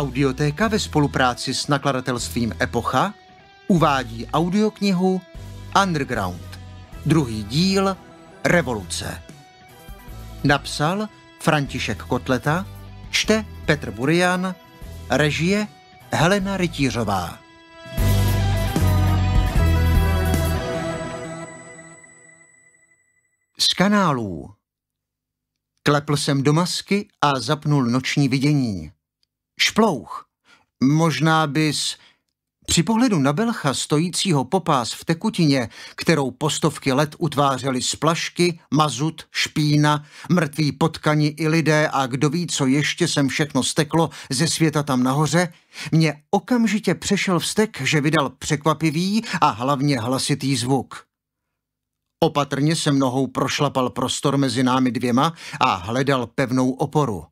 Audiotéka ve spolupráci s nakladatelstvím Epocha uvádí audioknihu Underground, druhý díl Revoluce. Napsal František Kotleta, čte Petr Burian, režie Helena Rytířová. Z kanálů Klepl jsem do masky a zapnul noční vidění. Šplouch, možná bys... Při pohledu na Belcha stojícího popás v tekutině, kterou postovky let utvářely splašky, mazut, špína, mrtví potkani i lidé a kdo ví, co ještě sem všechno steklo ze světa tam nahoře, mě okamžitě přešel vztek, že vydal překvapivý a hlavně hlasitý zvuk. Opatrně se mnohou prošlapal prostor mezi námi dvěma a hledal pevnou oporu.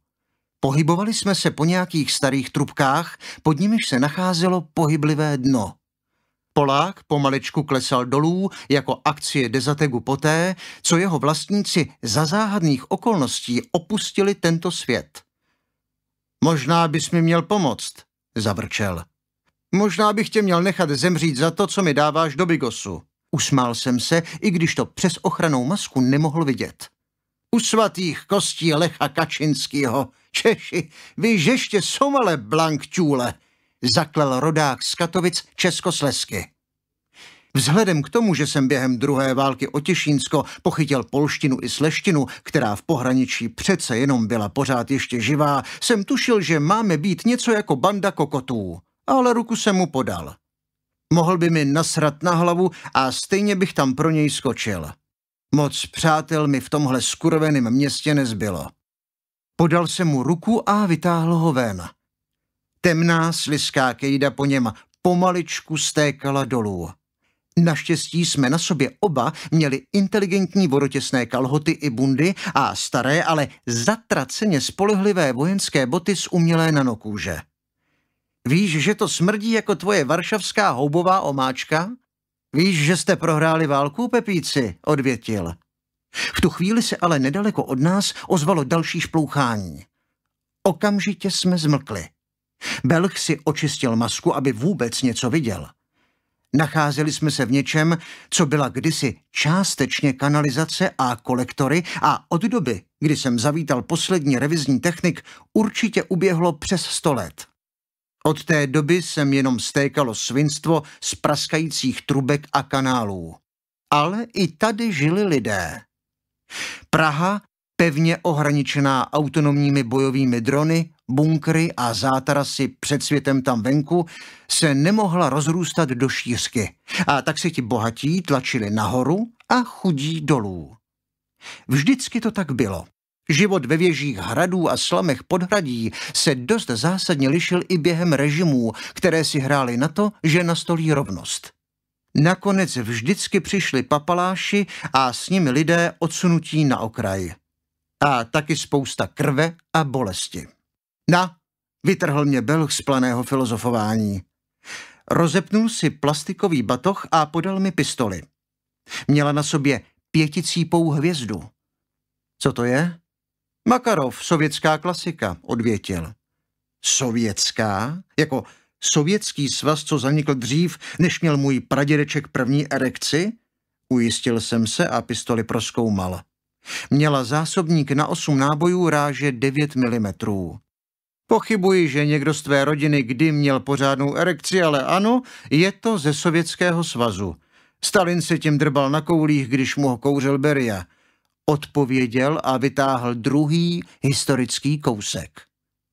Pohybovali jsme se po nějakých starých trubkách, pod nimiž se nacházelo pohyblivé dno. Polák pomaličku klesal dolů jako akcie Dezategu poté, co jeho vlastníci za záhadných okolností opustili tento svět. Možná bys mi měl pomoct, zavrčel. Možná bych tě měl nechat zemřít za to, co mi dáváš do bigosu. Usmál jsem se, i když to přes ochranou masku nemohl vidět. U svatých kostí Lecha Kačinskýho, Češi, vy žeště somale blank zaklel rodák z Katovic Českoslesky. Vzhledem k tomu, že jsem během druhé války o Těšínsko pochytil polštinu i sleštinu, která v pohraničí přece jenom byla pořád ještě živá, jsem tušil, že máme být něco jako banda kokotů, ale ruku jsem mu podal. Mohl by mi nasrat na hlavu a stejně bych tam pro něj skočil. Moc přátel mi v tomhle skurveném městě nezbylo. Podal se mu ruku a vytáhl ho ven. Temná sliská kejda po něm pomaličku stékala dolů. Naštěstí jsme na sobě oba měli inteligentní vodotěsné kalhoty i bundy a staré, ale zatraceně spolehlivé vojenské boty z umělé nanokůže. Víš, že to smrdí jako tvoje varšavská houbová omáčka? Víš, že jste prohráli válku, Pepíci? Odvětil. V tu chvíli se ale nedaleko od nás ozvalo další šplouchání. Okamžitě jsme zmlkli. Belch si očistil masku, aby vůbec něco viděl. Nacházeli jsme se v něčem, co byla kdysi částečně kanalizace a kolektory a od doby, kdy jsem zavítal poslední revizní technik, určitě uběhlo přes sto let. Od té doby jsem jenom stékalo svinstvo z praskajících trubek a kanálů. Ale i tady žili lidé. Praha, pevně ohraničená autonomními bojovými drony, bunkry a zátarasy před světem tam venku, se nemohla rozrůstat do šířky a tak se ti bohatí tlačili nahoru a chudí dolů. Vždycky to tak bylo. Život ve věžích hradů a slamech podhradí se dost zásadně lišil i během režimů, které si hrály na to, že nastolí rovnost. Nakonec vždycky přišli papaláši a s nimi lidé odsunutí na okraj. A taky spousta krve a bolesti. Na, vytrhl mě Belch z planého filozofování. Rozepnul si plastikový batoh a podal mi pistoli. Měla na sobě pěticípou hvězdu. Co to je? Makarov, sovětská klasika, odvětil. Sovětská? Jako Sovětský svaz, co zanikl dřív, než měl můj pradědeček první erekci? Ujistil jsem se a pistoli proskoumal. Měla zásobník na 8 nábojů ráže 9 mm. Pochybuji, že někdo z tvé rodiny kdy měl pořádnou erekci, ale ano, je to ze Sovětského svazu. Stalin se tím drbal na koulích, když mu ho kouřil Beria. Odpověděl a vytáhl druhý historický kousek.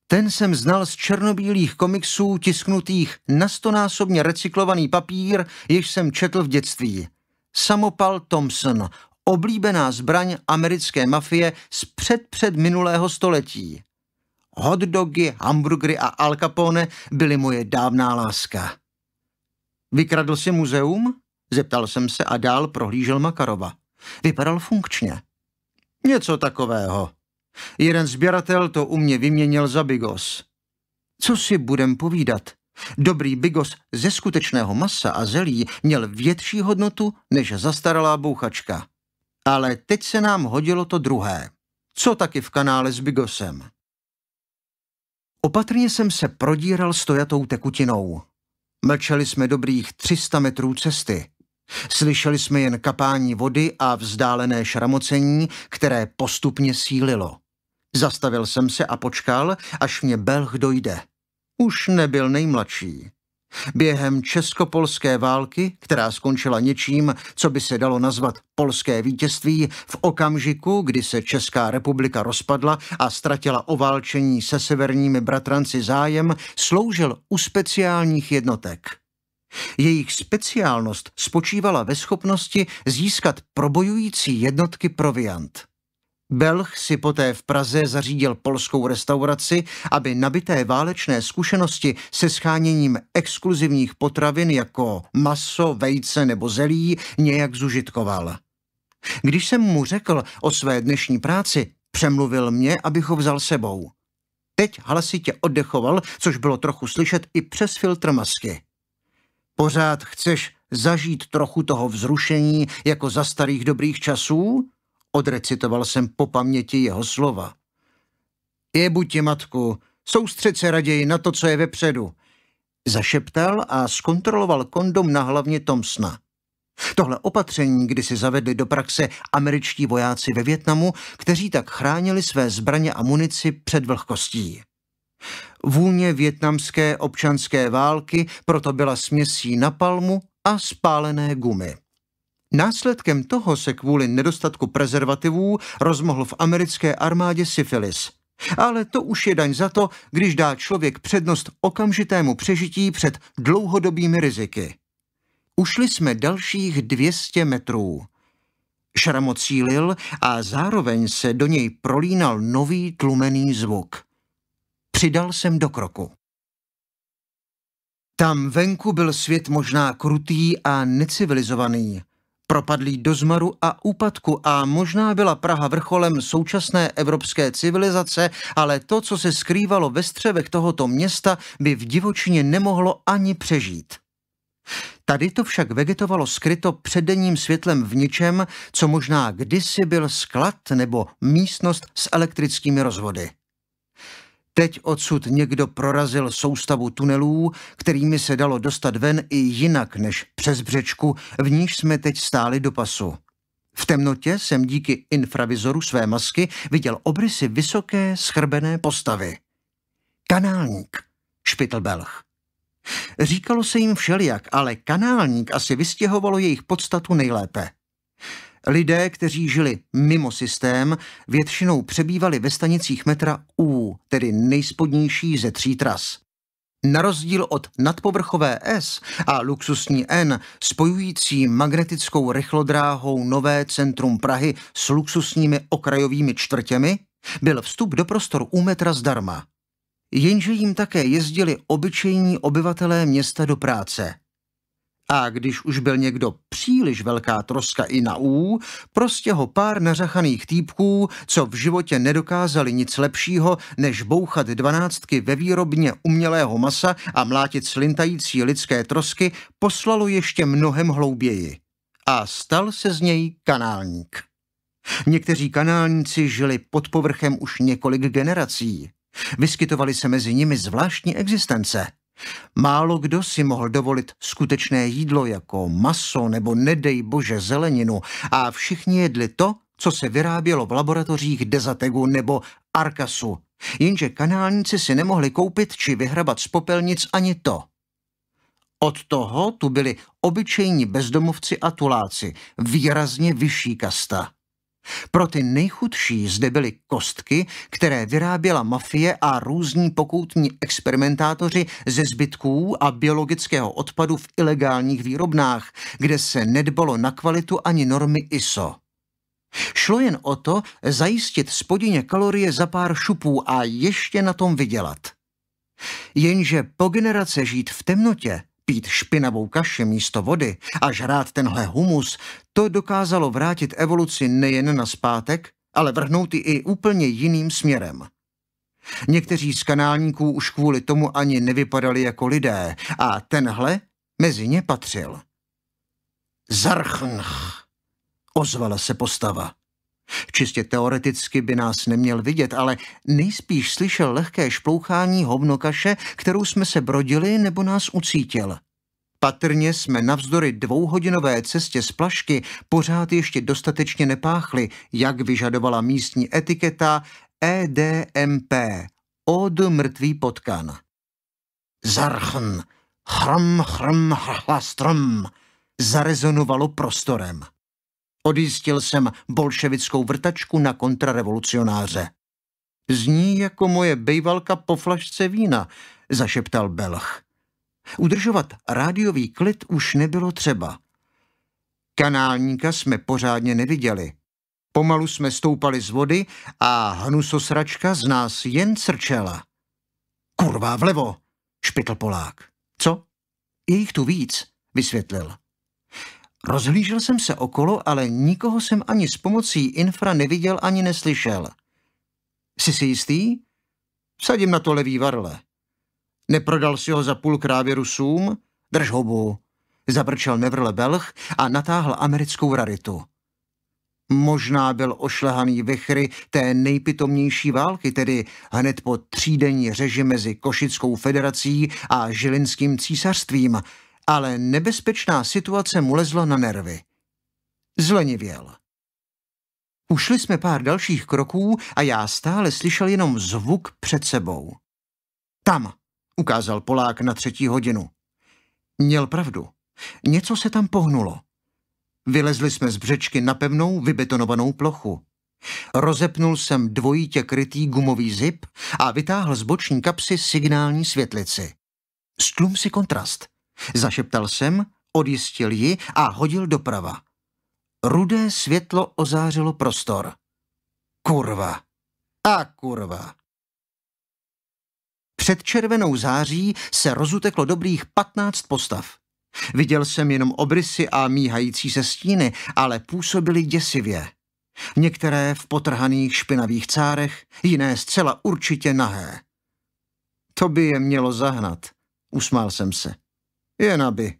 Ten jsem znal z černobílých komiksů tisknutých na stonásobně recyklovaný papír, jež jsem četl v dětství. Samopal Thompson, oblíbená zbraň americké mafie z předpřed minulého století. Hot dogy, hamburgery a Al Capone byly moje dávná láska. Vykradl si muzeum? Zeptal jsem se a dál prohlížel Makarova. Vypadal funkčně. Něco takového, Jeden sběratel to u mě vyměnil za bigos. Co si budem povídat? Dobrý bigos ze skutečného masa a zelí měl větší hodnotu než zastaralá bouchačka. Ale teď se nám hodilo to druhé. Co taky v kanále s bigosem? Opatrně jsem se prodíral stojatou tekutinou. Mlčeli jsme dobrých 300 metrů cesty. Slyšeli jsme jen kapání vody a vzdálené šramocení, které postupně sílilo. Zastavil jsem se a počkal, až mě Belch dojde. Už nebyl nejmladší. Během českopolské války, která skončila něčím, co by se dalo nazvat polské vítězství, v okamžiku, kdy se Česká republika rozpadla a ztratila o válčení se severními bratranci zájem, sloužil u speciálních jednotek. Jejich speciálnost spočívala ve schopnosti získat probojující jednotky proviant. Belch si poté v Praze zařídil polskou restauraci, aby nabité válečné zkušenosti se scháněním exkluzivních potravin jako maso, vejce nebo zelí nějak zužitkoval. Když jsem mu řekl o své dnešní práci, přemluvil mě, abych ho vzal sebou. Teď hlasitě oddechoval, což bylo trochu slyšet i přes filtr masky. Pořád chceš zažít trochu toho vzrušení jako za starých dobrých časů? Odrecitoval jsem po paměti jeho slova. Je buď matku, soustřed se raději na to, co je vepředu. Zašeptal a zkontroloval kondom na hlavně Tomsna. Tohle opatření kdy si zavedli do praxe američtí vojáci ve Větnamu, kteří tak chránili své zbraně a munici před vlhkostí. Vůně větnamské občanské války proto byla směsí palmu a spálené gumy. Následkem toho se kvůli nedostatku prezervativů rozmohl v americké armádě syfilis. Ale to už je daň za to, když dá člověk přednost okamžitému přežití před dlouhodobými riziky. Ušli jsme dalších 200 metrů. Šramo cílil a zároveň se do něj prolínal nový tlumený zvuk. Přidal jsem do kroku. Tam venku byl svět možná krutý a necivilizovaný propadlý do zmaru a úpadku a možná byla Praha vrcholem současné evropské civilizace, ale to, co se skrývalo ve střevech tohoto města, by v divočině nemohlo ani přežít. Tady to však vegetovalo skryto předením světlem v něčem, co možná kdysi byl sklad nebo místnost s elektrickými rozvody. Teď odsud někdo prorazil soustavu tunelů, kterými se dalo dostat ven i jinak než přes břečku, v níž jsme teď stáli do pasu. V temnotě jsem díky infravizoru své masky viděl obrysy vysoké, schrbené postavy. Kanálník, Belch. Říkalo se jim všelijak, ale kanálník asi vystěhovalo jejich podstatu nejlépe. Lidé, kteří žili mimo systém, většinou přebývali ve stanicích metra U, tedy nejspodnější ze tří tras. Na rozdíl od nadpovrchové S a luxusní N, spojující magnetickou rychlodráhou nové centrum Prahy s luxusními okrajovými čtvrtěmi, byl vstup do prostor u metra zdarma. Jenže jim také jezdili obyčejní obyvatelé města do práce – a když už byl někdo příliš velká troska i na ú, prostě ho pár nařachaných týpků, co v životě nedokázali nic lepšího, než bouchat dvanáctky ve výrobně umělého masa a mlátit slintající lidské trosky, poslalo ještě mnohem hlouběji. A stal se z něj kanálník. Někteří kanálníci žili pod povrchem už několik generací. Vyskytovaly se mezi nimi zvláštní existence – Málo kdo si mohl dovolit skutečné jídlo jako maso nebo nedej bože zeleninu a všichni jedli to, co se vyrábělo v laboratořích Dezategu nebo Arkasu. Jenže kanálníci si nemohli koupit či vyhrabat z popelnic ani to. Od toho tu byli obyčejní bezdomovci a tuláci, výrazně vyšší kasta. Pro ty nejchudší zde byly kostky, které vyráběla mafie a různí pokoutní experimentátoři ze zbytků a biologického odpadu v ilegálních výrobnách, kde se nedbalo na kvalitu ani normy ISO. Šlo jen o to zajistit spodině kalorie za pár šupů a ještě na tom vydělat. Jenže po generace žít v temnotě Pít špinavou kaši místo vody a žrát tenhle humus, to dokázalo vrátit evoluci nejen na zpátek, ale vrhnout ji i úplně jiným směrem. Někteří z kanálníků už kvůli tomu ani nevypadali jako lidé a tenhle mezi ně patřil. Zarchnch, ozvala se postava. Čistě teoreticky by nás neměl vidět, ale nejspíš slyšel lehké šplouchání hovnokaše, kterou jsme se brodili nebo nás ucítil. Patrně jsme navzdory dvouhodinové cestě z Plašky pořád ještě dostatečně nepáchli, jak vyžadovala místní etiketa EDMP – od mrtvý potkan. Zarchn, chrm, chrm, strm, zarezonovalo prostorem. Odjistil jsem bolševickou vrtačku na kontrarevolucionáře. Zní jako moje bejvalka po flašce vína, zašeptal Belch. Udržovat rádiový klid už nebylo třeba. Kanálníka jsme pořádně neviděli. Pomalu jsme stoupali z vody a hnusosračka z nás jen srčela. Kurva, vlevo, špitl Polák. Co? Je jich tu víc, vysvětlil. Rozhlížel jsem se okolo, ale nikoho jsem ani s pomocí infra neviděl ani neslyšel. Jsi si jistý? Sadím na to levý varle. Neprodal si ho za půl krávě Rusům? Drž hobu. Zabrčel Nevrle Belch a natáhl americkou raritu. Možná byl ošlehaný vychry té nejpitomnější války, tedy hned po třídenní řeži mezi Košickou federací a Žilinským císařstvím – ale nebezpečná situace mu lezla na nervy. Zlenivěl. Ušli jsme pár dalších kroků a já stále slyšel jenom zvuk před sebou. Tam, ukázal Polák na třetí hodinu. Měl pravdu. Něco se tam pohnulo. Vylezli jsme z břečky na pevnou, vybetonovanou plochu. Rozepnul jsem dvojitě krytý gumový zip a vytáhl z boční kapsy signální světlici. Stlum si kontrast. Zašeptal jsem, odjistil ji a hodil doprava. Rudé světlo ozářilo prostor. Kurva. A kurva. Před červenou září se rozuteklo dobrých patnáct postav. Viděl jsem jenom obrysy a míhající se stíny, ale působily děsivě. Některé v potrhaných špinavých cárech, jiné zcela určitě nahé. To by je mělo zahnat, usmál jsem se. Jen aby.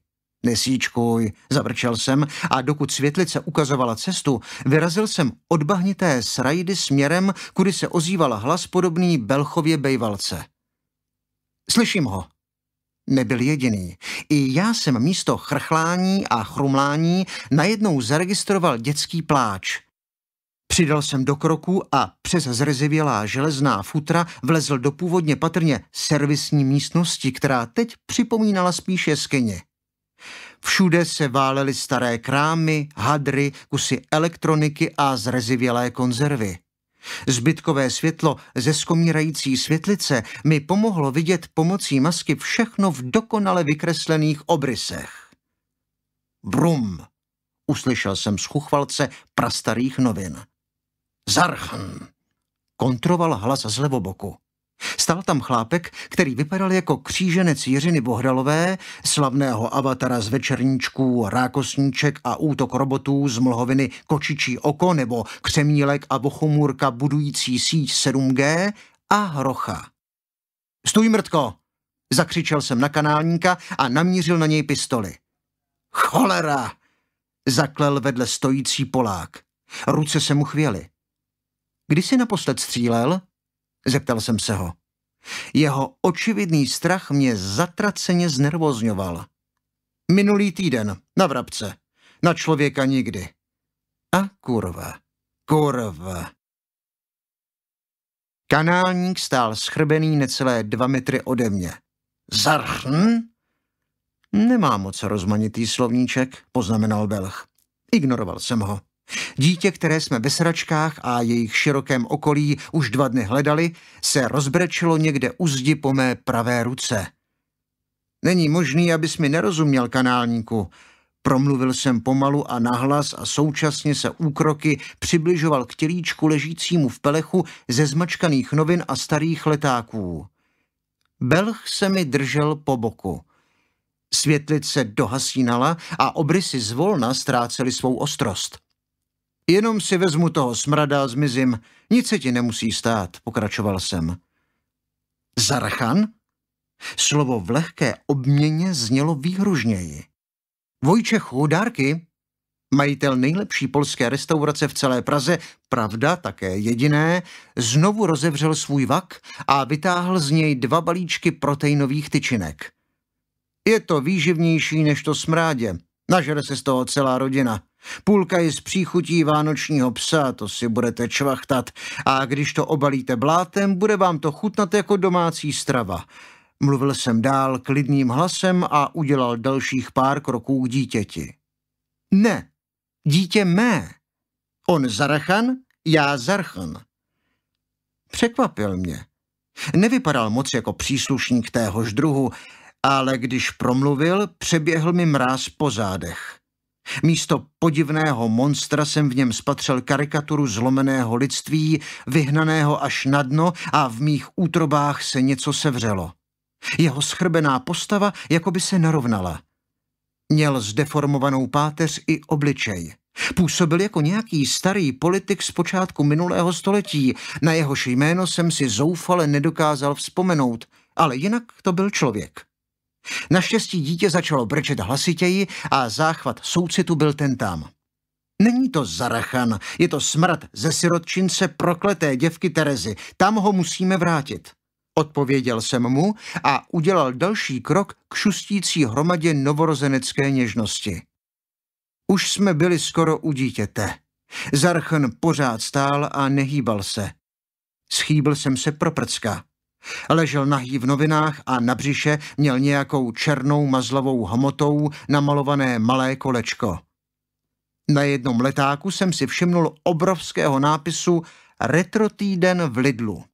Nesíčkuj, zavrčel jsem a dokud světlice ukazovala cestu, vyrazil jsem odbahnité srajdy směrem, kudy se ozýval hlas podobný Belchově bejvalce. Slyším ho. Nebyl jediný. I já jsem místo chrchlání a chrumlání najednou zaregistroval dětský pláč. Přidal jsem do kroku a přes zrezivělá železná futra vlezl do původně patrně servisní místnosti, která teď připomínala spíš jeskyně. Všude se válely staré krámy, hadry, kusy elektroniky a zrezivělé konzervy. Zbytkové světlo ze skomírající světlice mi pomohlo vidět pomocí masky všechno v dokonale vykreslených obrysech. Brum! Uslyšel jsem z chuchvalce prastarých novin. Zarchan, kontroval hlas z levoboku. Stal tam chlápek, který vypadal jako kříženec Jiřiny bohralové, slavného avatara z večerníčků, rákosníček a útok robotů z mlhoviny Kočičí oko nebo Křemílek a Bochomůrka budující síť 7G a Hrocha. Stůj mrtko! Zakřičel jsem na kanálníka a namířil na něj pistoli. Cholera! Zaklel vedle stojící Polák. Ruce se mu chvěly. Kdy jsi naposled střílel? Zeptal jsem se ho. Jeho očividný strach mě zatraceně znervozňoval. Minulý týden, na vrabce. Na člověka nikdy. A kurva, kurva. Kanálník stál schrbený necelé dva metry ode mě. Zarchn? Nemá moc rozmanitý slovníček, poznamenal Belch. Ignoroval jsem ho. Dítě, které jsme ve sračkách a jejich širokém okolí už dva dny hledali, se rozbrečilo někde u zdi po mé pravé ruce. Není možný, abys mi nerozuměl, kanálníku. Promluvil jsem pomalu a nahlas a současně se úkroky přibližoval k tělíčku ležícímu v pelechu ze zmačkaných novin a starých letáků. Belch se mi držel po boku. Světlice dohasínala a obrysy zvolna ztrácely svou ostrost. Jenom si vezmu toho smrada a zmizím. Nic se ti nemusí stát, pokračoval jsem. Zarchan? Slovo v lehké obměně znělo výhružněji. Vojčech Hudárky, majitel nejlepší polské restaurace v celé Praze, pravda také jediné, znovu rozevřel svůj vak a vytáhl z něj dva balíčky proteinových tyčinek. Je to výživnější než to smrádě. Nažere se z toho celá rodina. Půlka je z příchutí vánočního psa, to si budete čvachtat. A když to obalíte blátem, bude vám to chutnat jako domácí strava. Mluvil jsem dál klidným hlasem a udělal dalších pár kroků k dítěti. Ne, dítě mé. On Zarachan, já Zarchan. Překvapil mě. Nevypadal moc jako příslušník téhož druhu, ale když promluvil, přeběhl mi mráz po zádech. Místo podivného monstra jsem v něm spatřil karikaturu zlomeného lidství, vyhnaného až na dno a v mých útrobách se něco sevřelo. Jeho schrbená postava jako by se narovnala. Měl zdeformovanou páteř i obličej. Působil jako nějaký starý politik z počátku minulého století, na jehož jméno jsem si zoufale nedokázal vzpomenout, ale jinak to byl člověk. Naštěstí dítě začalo brčet hlasitěji a záchvat soucitu byl ten tam. Není to zarachan, je to smrt ze sirotčince prokleté děvky Terezy. Tam ho musíme vrátit. Odpověděl jsem mu a udělal další krok k šustící hromadě novorozenecké něžnosti. Už jsme byli skoro u dítěte. Zarchan pořád stál a nehýbal se. Schýbil jsem se pro prcka. Ležel nahý v novinách a na břiše měl nějakou černou mazlavou hmotou namalované malé kolečko. Na jednom letáku jsem si všimnul obrovského nápisu Retro týden v Lidlu.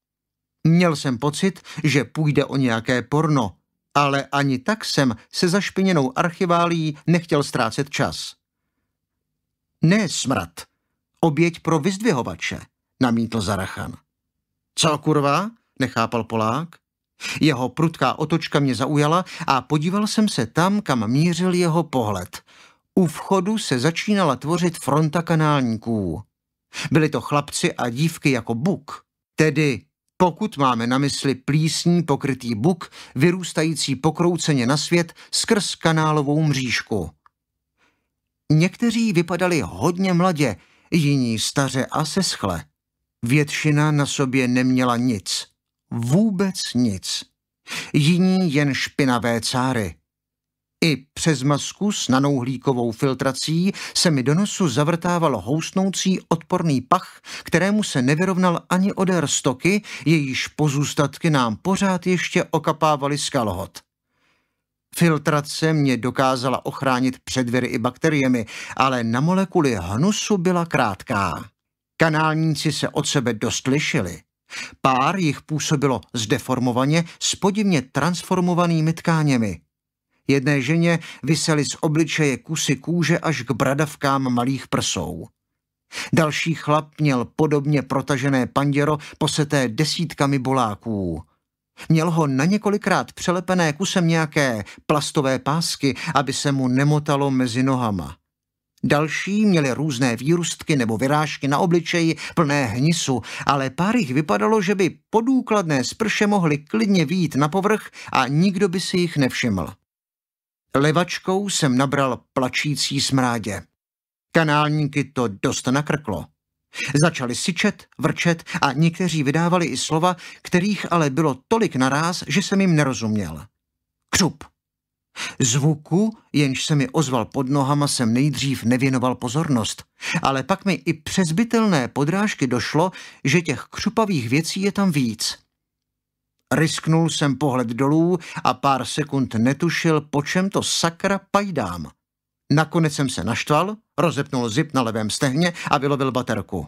Měl jsem pocit, že půjde o nějaké porno, ale ani tak jsem se zašpiněnou archiválí nechtěl ztrácet čas. Ne smrad, oběť pro vyzdvihovače, namítl Zarachan. Co kurva? nechápal Polák. Jeho prudká otočka mě zaujala a podíval jsem se tam, kam mířil jeho pohled. U vchodu se začínala tvořit fronta kanálníků. Byli to chlapci a dívky jako buk, tedy pokud máme na mysli plísní pokrytý buk, vyrůstající pokrouceně na svět skrz kanálovou mřížku. Někteří vypadali hodně mladě, jiní staře a seschle. Většina na sobě neměla nic – vůbec nic. Jiní jen špinavé cáry. I přes masku s nanouhlíkovou filtrací se mi do nosu zavrtával housnoucí odporný pach, kterému se nevyrovnal ani odér stoky, jejíž pozůstatky nám pořád ještě okapávaly skalohod. Filtrace mě dokázala ochránit před viry i bakteriemi, ale na molekuly hnusu byla krátká. Kanálníci se od sebe dost lišili. Pár jich působilo zdeformovaně s podivně transformovanými tkáněmi. Jedné ženě vysely z obličeje kusy kůže až k bradavkám malých prsou. Další chlap měl podobně protažené panděro poseté desítkami boláků. Měl ho na několikrát přelepené kusem nějaké plastové pásky, aby se mu nemotalo mezi nohama. Další měli různé výrůstky nebo vyrážky na obličeji plné hnisu, ale pár jich vypadalo, že by podůkladné sprše mohly klidně výjít na povrch a nikdo by si jich nevšiml. Levačkou jsem nabral plačící smrádě. Kanálníky to dost nakrklo. Začali syčet, vrčet a někteří vydávali i slova, kterých ale bylo tolik naráz, že jsem jim nerozuměl. Křup, Zvuku, jenž se mi ozval pod nohama, jsem nejdřív nevěnoval pozornost, ale pak mi i přes bytelné podrážky došlo, že těch křupavých věcí je tam víc. Risknul jsem pohled dolů a pár sekund netušil, po čem to sakra pajdám. Nakonec jsem se naštval, rozepnul zip na levém stehně a vylovil baterku.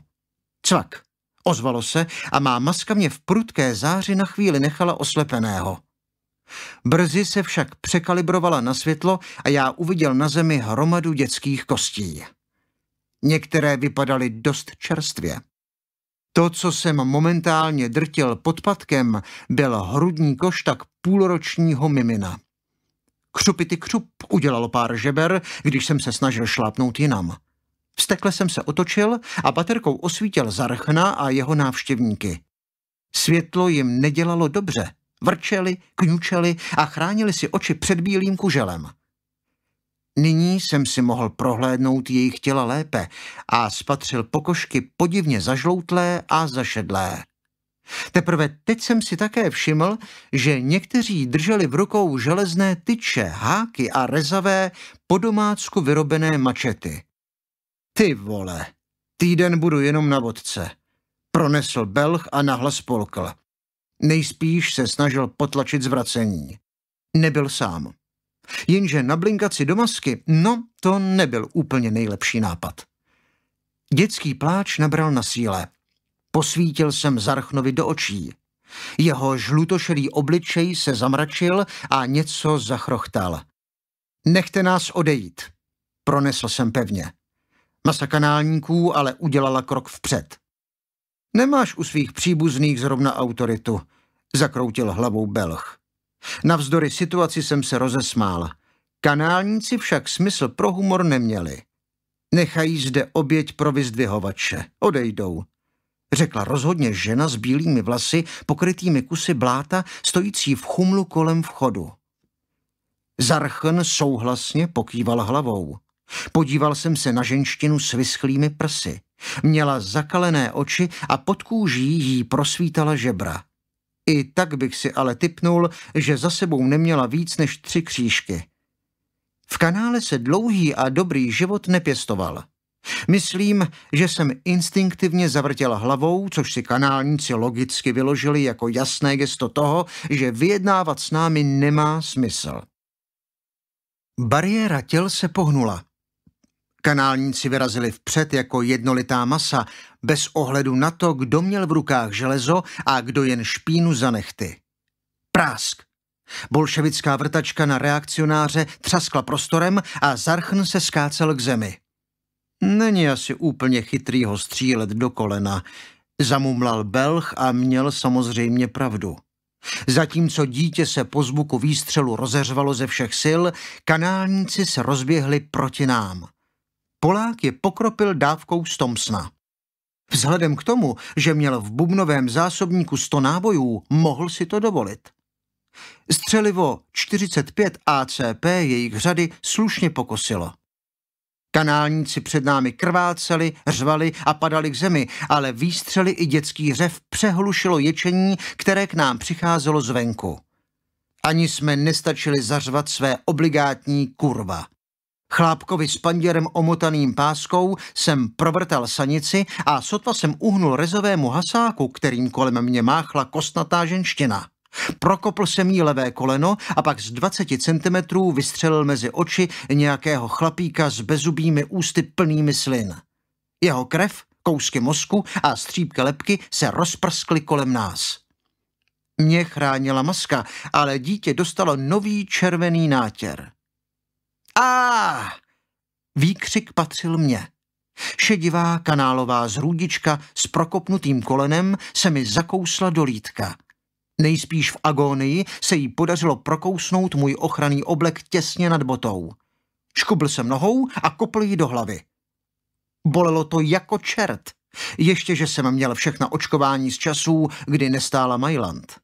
Cvak! Ozvalo se a má maska mě v prudké záři na chvíli nechala oslepeného. Brzy se však překalibrovala na světlo a já uviděl na zemi hromadu dětských kostí. Některé vypadaly dost čerstvě. To, co jsem momentálně drtil pod patkem, byl hrudní koš tak půlročního mimina. Křupity křup udělalo pár žeber, když jsem se snažil šlápnout jinam. Vstekle jsem se otočil a baterkou osvítil Zarchna a jeho návštěvníky. Světlo jim nedělalo dobře vrčeli, kňučeli a chránili si oči před bílým kuželem. Nyní jsem si mohl prohlédnout jejich těla lépe a spatřil pokožky podivně zažloutlé a zašedlé. Teprve teď jsem si také všiml, že někteří drželi v rukou železné tyče, háky a rezavé, po domácku vyrobené mačety. Ty vole, týden budu jenom na vodce, pronesl Belch a nahlas polkl. Nejspíš se snažil potlačit zvracení. Nebyl sám. Jenže na blinkaci do masky, no, to nebyl úplně nejlepší nápad. Dětský pláč nabral na síle. Posvítil jsem Zarchnovi do očí. Jeho žlutošerý obličej se zamračil a něco zachrochtal. Nechte nás odejít, pronesl jsem pevně. Masa kanálníků ale udělala krok vpřed. Nemáš u svých příbuzných zrovna autoritu, zakroutil hlavou Belch. Navzdory situaci jsem se rozesmál. Kanálníci však smysl pro humor neměli. Nechají zde oběť pro vyzdvihovače. Odejdou. Řekla rozhodně žena s bílými vlasy, pokrytými kusy bláta, stojící v chumlu kolem vchodu. Zarchen souhlasně pokýval hlavou. Podíval jsem se na ženštinu s vyschlými prsy. Měla zakalené oči a pod kůží jí prosvítala žebra. I tak bych si ale typnul, že za sebou neměla víc než tři křížky. V kanále se dlouhý a dobrý život nepěstoval. Myslím, že jsem instinktivně zavrtěla hlavou, což si kanálníci logicky vyložili jako jasné gesto toho, že vyjednávat s námi nemá smysl. Bariéra těl se pohnula. Kanálníci vyrazili vpřed jako jednolitá masa, bez ohledu na to, kdo měl v rukách železo a kdo jen špínu za nechty. Prásk! Bolševická vrtačka na reakcionáře třaskla prostorem a Zarchn se skácel k zemi. Není asi úplně chytrý ho střílet do kolena. Zamumlal Belch a měl samozřejmě pravdu. Zatímco dítě se po zvuku výstřelu rozeřvalo ze všech sil, kanálníci se rozběhli proti nám. Polák je pokropil dávkou z Tomsna. Vzhledem k tomu, že měl v bubnovém zásobníku 100 nábojů, mohl si to dovolit. Střelivo 45 ACP jejich řady slušně pokosilo. Kanálníci před námi krváceli, řvali a padali k zemi, ale výstřely i dětský řev přehlušilo ječení, které k nám přicházelo zvenku. Ani jsme nestačili zařvat své obligátní kurva. Chlápkovi s panděrem omotaným páskou jsem provrtal sanici a sotva jsem uhnul rezovému hasáku, kterým kolem mě máchla kostnatá ženština. Prokopl jsem jí levé koleno a pak z 20 centimetrů vystřelil mezi oči nějakého chlapíka s bezubými ústy plnými slin. Jeho krev, kousky mozku a střípky lepky se rozprskly kolem nás. Mě chránila maska, ale dítě dostalo nový červený nátěr. A! Ah! Výkřik patřil mně. Šedivá kanálová zrůdička s prokopnutým kolenem se mi zakousla do lítka. Nejspíš v agónii se jí podařilo prokousnout můj ochranný oblek těsně nad botou. Škubl jsem nohou a kopl ji do hlavy. Bolelo to jako čert. Ještě, že jsem měl všechna očkování z časů, kdy nestála Majland.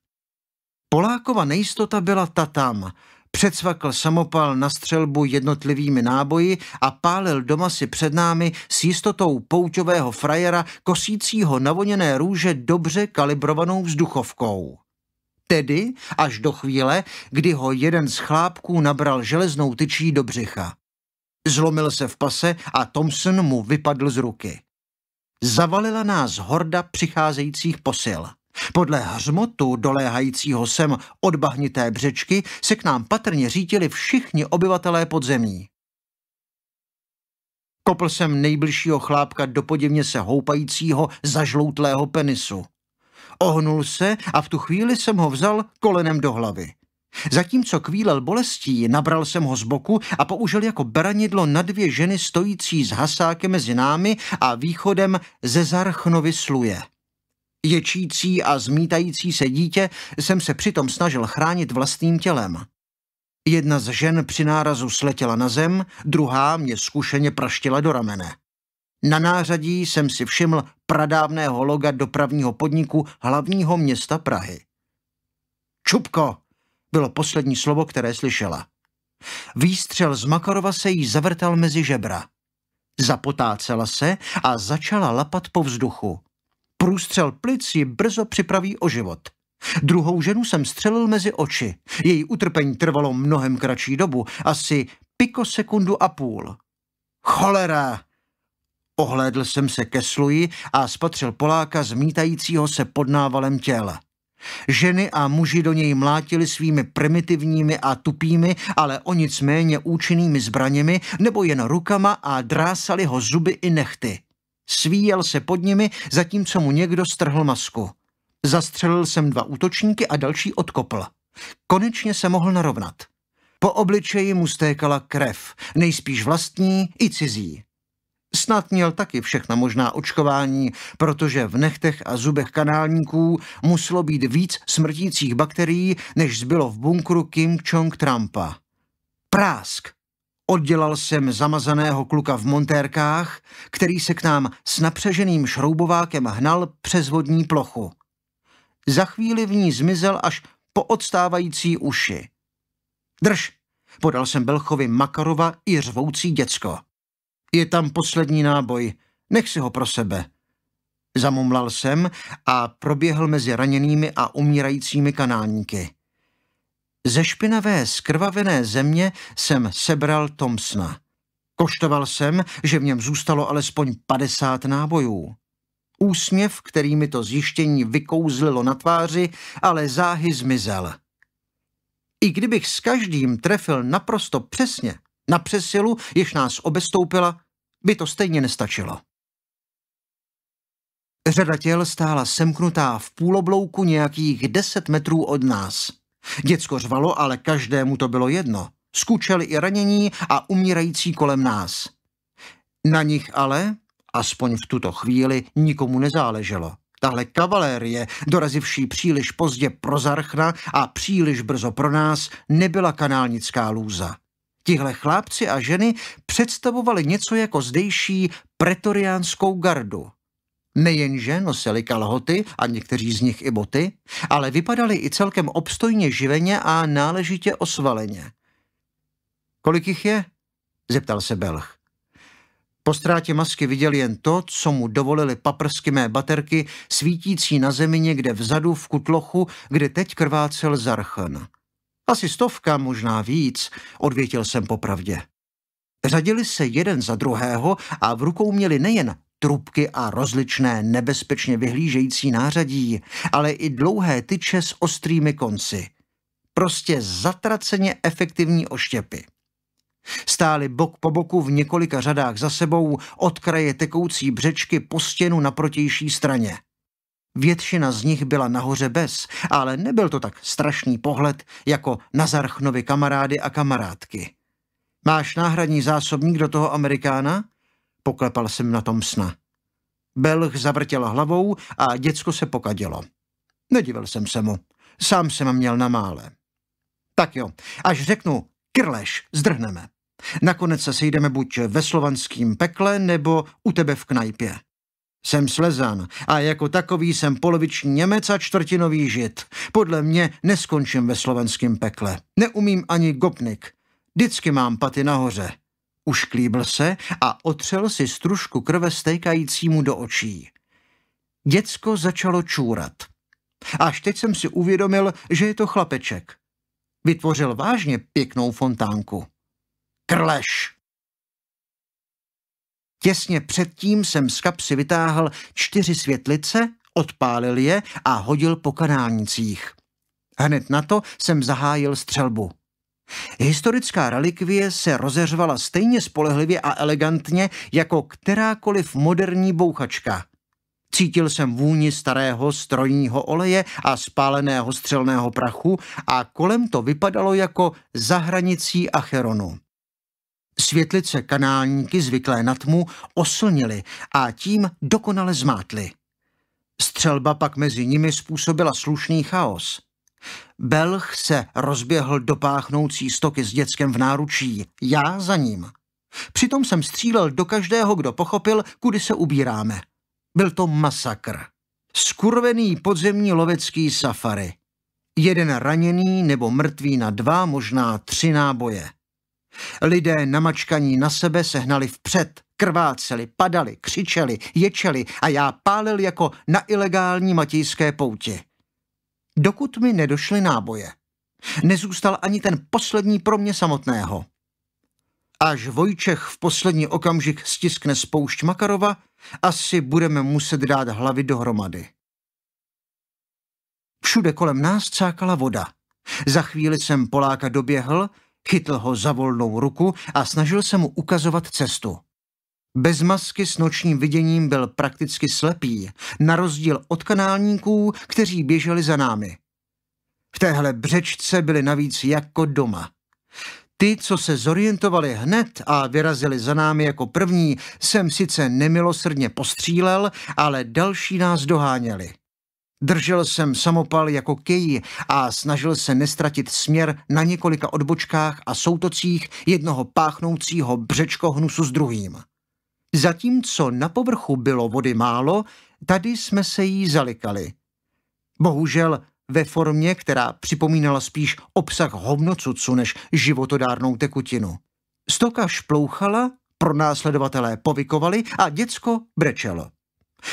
Polákova nejistota byla ta tam, Přecvakl samopal na střelbu jednotlivými náboji a pálil doma si před námi s jistotou poučového frajera kosícího navoněné růže dobře kalibrovanou vzduchovkou. Tedy až do chvíle, kdy ho jeden z chlápků nabral železnou tyčí do břicha. Zlomil se v pase a Thompson mu vypadl z ruky. Zavalila nás horda přicházejících posil. Podle hřmotu doléhajícího sem od bahnité břečky se k nám patrně řítili všichni obyvatelé podzemí. Kopl jsem nejbližšího chlápka do podivně se houpajícího zažloutlého penisu. Ohnul se a v tu chvíli jsem ho vzal kolenem do hlavy. Zatímco kvílel bolestí, nabral jsem ho z boku a použil jako branidlo na dvě ženy stojící s hasákem mezi námi a východem ze Zarchnovy sluje. Ječící a zmítající se dítě jsem se přitom snažil chránit vlastním tělem. Jedna z žen při nárazu sletěla na zem, druhá mě zkušeně praštila do ramene. Na nářadí jsem si všiml pradávného loga dopravního podniku hlavního města Prahy. Čupko! bylo poslední slovo, které slyšela. Výstřel z Makarova se jí zavrtal mezi žebra. Zapotácela se a začala lapat po vzduchu. Průstřel plic ji brzo připraví o život. Druhou ženu jsem střelil mezi oči. Její utrpení trvalo mnohem kratší dobu, asi pikosekundu a půl. Cholera! Ohlédl jsem se ke sluji a spatřil Poláka zmítajícího se pod návalem těla. Ženy a muži do něj mlátili svými primitivními a tupými, ale o nic méně účinnými zbraněmi nebo jen rukama a drásali ho zuby i nechty. Svíjel se pod nimi, zatímco mu někdo strhl masku. Zastřelil jsem dva útočníky a další odkopl. Konečně se mohl narovnat. Po obličeji mu stékala krev, nejspíš vlastní i cizí. Snad měl taky všechna možná očkování, protože v nechtech a zubech kanálníků muselo být víc smrtících bakterií, než zbylo v bunkru Kim Jong Trumpa. Prásk! Oddělal jsem zamazaného kluka v montérkách, který se k nám s napřeženým šroubovákem hnal přes vodní plochu. Za chvíli v ní zmizel až po odstávající uši. Drž, podal jsem Belchovi Makarova i řvoucí děcko. Je tam poslední náboj, nech si ho pro sebe. Zamumlal jsem a proběhl mezi raněnými a umírajícími kanálníky. Ze špinavé, skrvavené země jsem sebral Tomsna. Koštoval jsem, že v něm zůstalo alespoň 50 nábojů. Úsměv, který mi to zjištění vykouzlilo na tváři, ale záhy zmizel. I kdybych s každým trefil naprosto přesně, na přesilu, jež nás obestoupila, by to stejně nestačilo. Řada těl stála semknutá v půloblouku nějakých deset metrů od nás. Děcko řvalo, ale každému to bylo jedno. Skučeli i ranění a umírající kolem nás. Na nich ale, aspoň v tuto chvíli, nikomu nezáleželo. Tahle kavalérie, dorazivší příliš pozdě pro Zarchna a příliš brzo pro nás, nebyla kanálnická lůza. Tihle chlápci a ženy představovali něco jako zdejší pretoriánskou gardu. Nejenže nosili kalhoty a někteří z nich i boty, ale vypadali i celkem obstojně živeně a náležitě osvaleně. Kolik jich je? zeptal se Belch. Po ztrátě masky viděl jen to, co mu dovolili paprsky mé baterky, svítící na zemi někde vzadu v kutlochu, kde teď krvácel Zarchan. Asi stovka, možná víc, odvětil jsem popravdě. Řadili se jeden za druhého a v rukou měli nejen trubky a rozličné nebezpečně vyhlížející nářadí, ale i dlouhé tyče s ostrými konci. Prostě zatraceně efektivní oštěpy. Stáli bok po boku v několika řadách za sebou od kraje tekoucí břečky po stěnu na protější straně. Většina z nich byla nahoře bez, ale nebyl to tak strašný pohled jako na Zarchnovi kamarády a kamarádky. Máš náhradní zásobník do toho Amerikána? Poklepal jsem na tom sna. Belch zavrtěl hlavou a děcko se pokadělo. Nedivil jsem se mu. Sám jsem měl na mále. Tak jo, až řeknu krleš, zdrhneme. Nakonec se sejdeme buď ve slovanském pekle nebo u tebe v knajpě. Jsem slezan a jako takový jsem poloviční Němec a čtvrtinový Žid. Podle mě neskončím ve slovenském pekle. Neumím ani gopnik. Vždycky mám paty nahoře ušklíbl se a otřel si stružku krve stejkajícímu do očí. Děcko začalo čůrat. Až teď jsem si uvědomil, že je to chlapeček. Vytvořil vážně pěknou fontánku. Krleš! Těsně předtím jsem z kapsy vytáhl čtyři světlice, odpálil je a hodil po kanálnicích. Hned na to jsem zahájil střelbu. Historická relikvie se rozeřvala stejně spolehlivě a elegantně jako kterákoliv moderní bouchačka. Cítil jsem vůni starého strojního oleje a spáleného střelného prachu a kolem to vypadalo jako za hranicí Acheronu. Světlice kanálníky zvyklé na tmu oslnily a tím dokonale zmátly. Střelba pak mezi nimi způsobila slušný chaos. Belch se rozběhl do páchnoucí stoky s dětskem v náručí, já za ním. Přitom jsem střílel do každého, kdo pochopil, kudy se ubíráme. Byl to masakr. Skurvený podzemní lovecký safari. Jeden raněný nebo mrtvý na dva, možná tři náboje. Lidé namačkaní na sebe sehnali vpřed, krváceli, padali, křičeli, ječeli a já pálil jako na ilegální matějské pouti dokud mi nedošly náboje. Nezůstal ani ten poslední pro mě samotného. Až Vojčech v poslední okamžik stiskne spoušť Makarova, asi budeme muset dát hlavy dohromady. Všude kolem nás cákala voda. Za chvíli jsem Poláka doběhl, chytl ho za volnou ruku a snažil se mu ukazovat cestu. Bez masky s nočním viděním byl prakticky slepý, na rozdíl od kanálníků, kteří běželi za námi. V téhle břečce byli navíc jako doma. Ty, co se zorientovali hned a vyrazili za námi jako první, jsem sice nemilosrdně postřílel, ale další nás doháněli. Držel jsem samopal jako kej a snažil se nestratit směr na několika odbočkách a soutocích jednoho páchnoucího břečko hnusu s druhým. Zatímco na povrchu bylo vody málo, tady jsme se jí zalikali. Bohužel ve formě, která připomínala spíš obsah hovnocucu než životodárnou tekutinu. Stoka šplouchala, pronásledovatelé povykovali a děcko brečelo.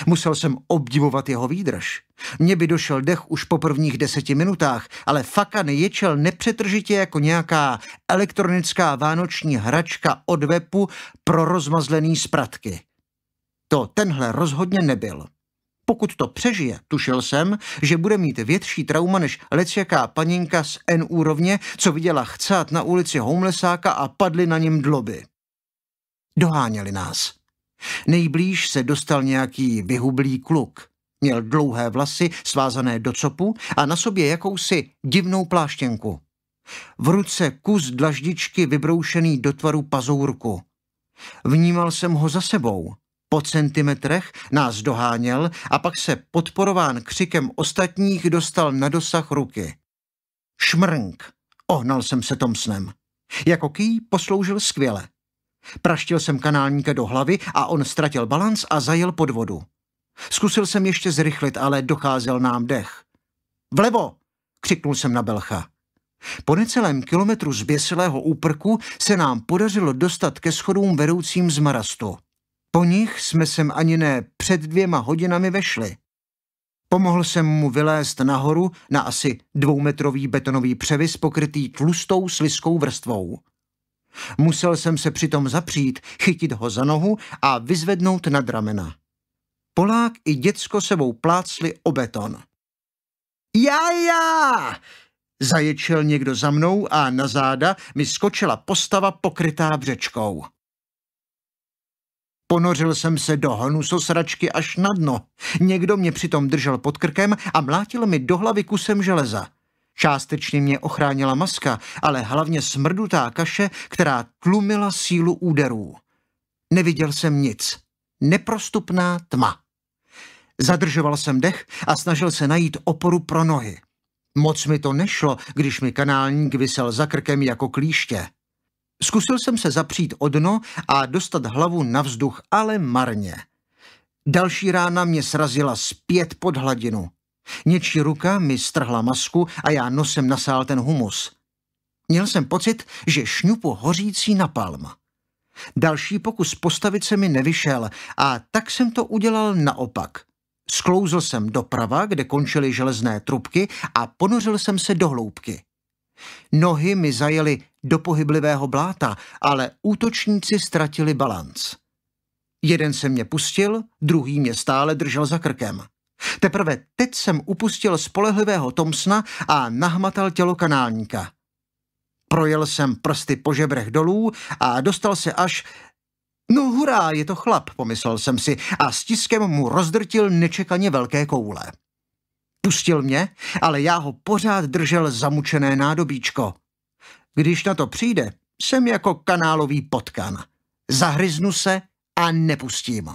Musel jsem obdivovat jeho výdrž. Mně by došel dech už po prvních deseti minutách, ale Fakan ječel nepřetržitě jako nějaká elektronická vánoční hračka od webu pro rozmazlený zpratky. To tenhle rozhodně nebyl. Pokud to přežije, tušil jsem, že bude mít větší trauma než lecjaká paninka z N úrovně, co viděla chcát na ulici homlesáka a padly na něm dloby. Doháněli nás. Nejblíž se dostal nějaký vyhublý kluk. Měl dlouhé vlasy svázané do copu a na sobě jakousi divnou pláštěnku. V ruce kus dlaždičky vybroušený do tvaru pazourku. Vnímal jsem ho za sebou. Po centimetrech nás doháněl a pak se podporován křikem ostatních dostal na dosah ruky. Šmrnk! Ohnal jsem se tom snem. Jako ký posloužil skvěle. Praštil jsem kanálníka do hlavy a on ztratil balans a zajel pod vodu. Zkusil jsem ještě zrychlit, ale docházel nám dech. Vlevo! křiknul jsem na Belcha. Po necelém kilometru zběsilého úprku se nám podařilo dostat ke schodům vedoucím z Marastu. Po nich jsme sem ani ne před dvěma hodinami vešli. Pomohl jsem mu vylézt nahoru na asi dvoumetrový betonový převis pokrytý tlustou sliskou vrstvou. Musel jsem se přitom zapřít, chytit ho za nohu a vyzvednout nad ramena. Polák i děcko sebou plácli o beton. Jaja! Zaječel někdo za mnou a na záda mi skočila postava pokrytá břečkou. Ponořil jsem se do honu sračky až na dno. Někdo mě přitom držel pod krkem a mlátil mi do hlavy kusem železa. Částečně mě ochránila maska, ale hlavně smrdutá kaše, která tlumila sílu úderů. Neviděl jsem nic. Neprostupná tma. Zadržoval jsem dech a snažil se najít oporu pro nohy. Moc mi to nešlo, když mi kanálník vysel za krkem jako klíště. Zkusil jsem se zapřít o dno a dostat hlavu na vzduch, ale marně. Další rána mě srazila zpět pod hladinu. Něčí ruka mi strhla masku a já nosem nasál ten humus. Měl jsem pocit, že šňupu hořící palm. Další pokus postavit se mi nevyšel a tak jsem to udělal naopak. Sklouzl jsem doprava, kde končily železné trubky a ponořil jsem se do hloubky. Nohy mi zajely do pohyblivého bláta, ale útočníci ztratili balanc. Jeden se mě pustil, druhý mě stále držel za krkem. Teprve teď jsem upustil spolehlivého Tomsna a nahmatal tělo kanálníka. Projel jsem prsty po žebrech dolů a dostal se až... No hurá, je to chlap, pomyslel jsem si a stiskem mu rozdrtil nečekaně velké koule. Pustil mě, ale já ho pořád držel zamučené nádobíčko. Když na to přijde, jsem jako kanálový potkan. Zahryznu se a nepustím.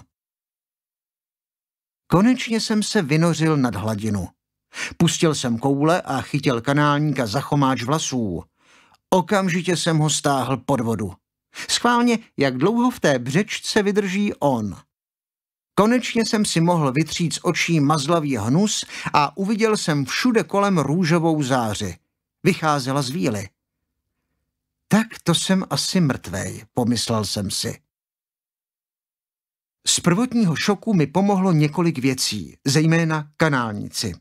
Konečně jsem se vynořil nad hladinu. Pustil jsem koule a chytil kanálníka za chomáč vlasů. Okamžitě jsem ho stáhl pod vodu. Schválně, jak dlouho v té břečce vydrží on. Konečně jsem si mohl vytřít z očí mazlavý hnus a uviděl jsem všude kolem růžovou záři. Vycházela z víly. Tak to jsem asi mrtvej, pomyslel jsem si. Z prvotního šoku mi pomohlo několik věcí, zejména kanálnici.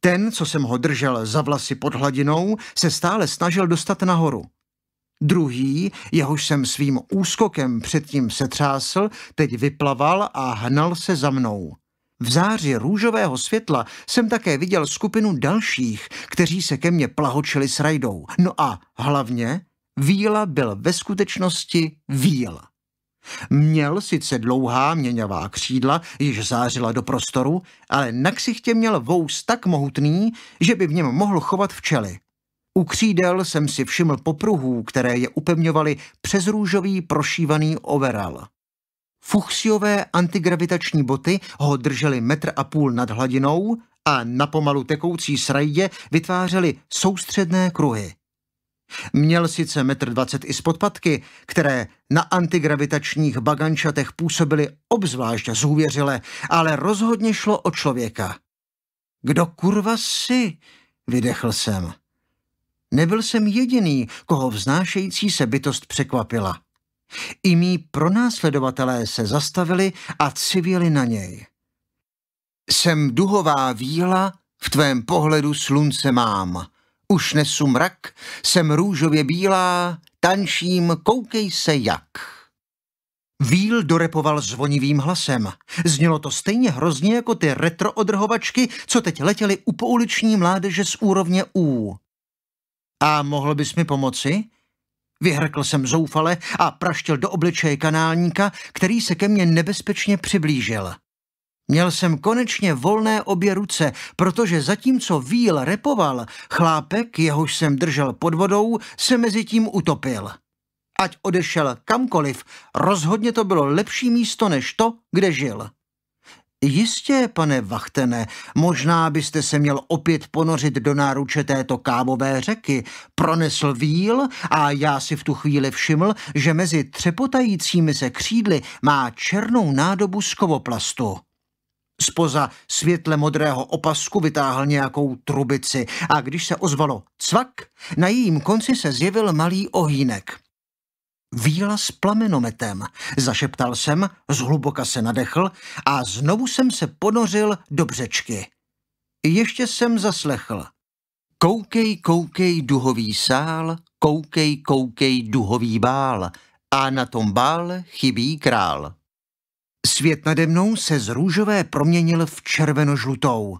Ten, co jsem ho držel za vlasy pod hladinou, se stále snažil dostat nahoru. Druhý, jehož jsem svým úskokem předtím setřásl, teď vyplaval a hnal se za mnou. V záři růžového světla jsem také viděl skupinu dalších, kteří se ke mně plahočili s rajdou. No a hlavně, víla byl ve skutečnosti víla. Měl sice dlouhá měňavá křídla, již zářila do prostoru, ale na ksichtě měl vous tak mohutný, že by v něm mohl chovat včely. U křídel jsem si všiml popruhů, které je upevňovaly přes růžový prošívaný overal. Fuchsiové antigravitační boty ho držely metr a půl nad hladinou a na pomalu tekoucí srajdě vytvářely soustředné kruhy. Měl sice metr dvacet i spod které na antigravitačních bagančatech působily obzvlášť zůvěřile, ale rozhodně šlo o člověka. Kdo kurva si? Vydechl jsem. Nebyl jsem jediný, koho vznášející se bytost překvapila. I mý pronásledovatelé se zastavili a civili na něj. Jsem duhová víla, v tvém pohledu slunce mám – už nesu mrak, jsem růžově bílá, tančím, koukej se jak. Víl dorepoval zvonivým hlasem. Znělo to stejně hrozně jako ty retro odrhovačky, co teď letěly u pouliční mládeže z úrovně U. A mohl bys mi pomoci? Vyhrkl jsem zoufale a praštil do obličeje kanálníka, který se ke mně nebezpečně přiblížil. Měl jsem konečně volné obě ruce, protože zatímco víl repoval, chlápek, jehož jsem držel pod vodou, se mezi tím utopil. Ať odešel kamkoliv, rozhodně to bylo lepší místo než to, kde žil. Jistě, pane Vachtene, možná byste se měl opět ponořit do náruče této kávové řeky. Pronesl víl a já si v tu chvíli všiml, že mezi třepotajícími se křídly má černou nádobu z kovoplastu. Spoza světle modrého opasku vytáhl nějakou trubici a když se ozvalo cvak, na jejím konci se zjevil malý ohýnek. Víla s plamenometem, zašeptal jsem, zhluboka se nadechl a znovu jsem se ponořil do břečky. Ještě jsem zaslechl. Koukej, koukej, duhový sál, koukej, koukej, duhový bál, a na tom bál chybí král. Svět nade mnou se z růžové proměnil v červeno-žlutou.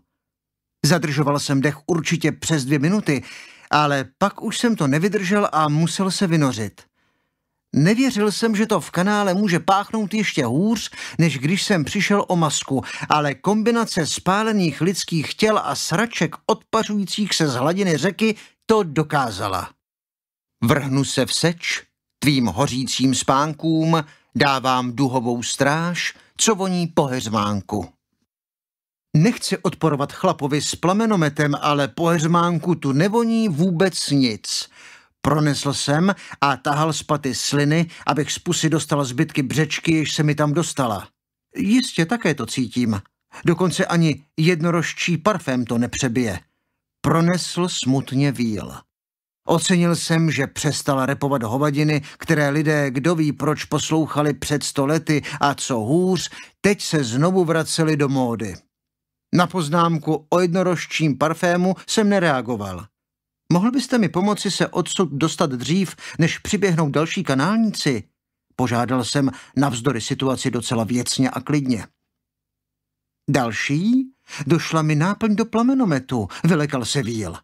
Zadržoval jsem dech určitě přes dvě minuty, ale pak už jsem to nevydržel a musel se vynořit. Nevěřil jsem, že to v kanále může páchnout ještě hůř, než když jsem přišel o masku, ale kombinace spálených lidských těl a sraček odpařujících se z hladiny řeky to dokázala. Vrhnu se vseč, tvým hořícím spánkům, Dávám duhovou stráž, co voní po heřmánku. Nechci odporovat chlapovi s plamenometem, ale po heřmánku tu nevoní vůbec nic. Pronesl jsem a tahal z paty sliny, abych z pusy dostal zbytky břečky, jež se mi tam dostala. Jistě také to cítím. Dokonce ani jednorožčí parfém to nepřebije. Pronesl smutně víl. Ocenil jsem, že přestala repovat hovadiny, které lidé, kdo ví proč, poslouchali před stolety a co hůř, teď se znovu vraceli do módy. Na poznámku o jednorožčím parfému jsem nereagoval. Mohl byste mi pomoci se odsud dostat dřív, než přiběhnou další kanálníci? Požádal jsem navzdory situaci docela věcně a klidně. Další? Došla mi náplň do plamenometu, vylekal se víl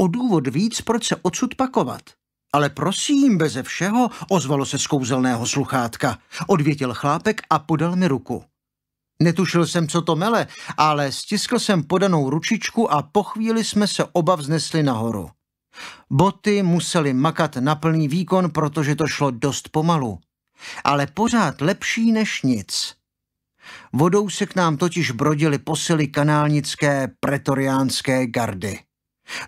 o důvod víc, proč se odsud pakovat. Ale prosím, beze všeho, ozvalo se z kouzelného sluchátka. Odvětil chlápek a podal mi ruku. Netušil jsem, co to mele, ale stiskl jsem podanou ručičku a po chvíli jsme se oba vznesli nahoru. Boty museli makat na plný výkon, protože to šlo dost pomalu. Ale pořád lepší než nic. Vodou se k nám totiž brodily posily kanálnické pretoriánské gardy.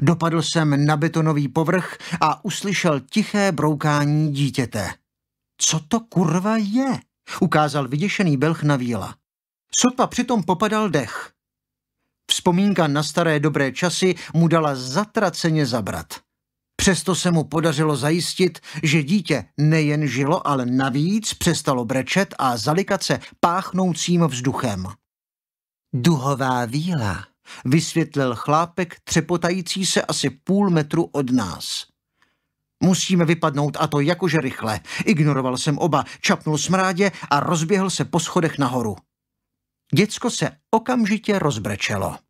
Dopadl jsem na betonový povrch a uslyšel tiché broukání dítěte. Co to kurva je? Ukázal vyděšený belch na víla. Sotva přitom popadal dech. Vzpomínka na staré dobré časy mu dala zatraceně zabrat. Přesto se mu podařilo zajistit, že dítě nejen žilo, ale navíc přestalo brečet a zalikat se páchnoucím vzduchem. Duhová víla vysvětlil chlápek, třepotající se asi půl metru od nás. Musíme vypadnout a to jakože rychle. Ignoroval jsem oba, čapnul smrádě a rozběhl se po schodech nahoru. Děcko se okamžitě rozbrečelo.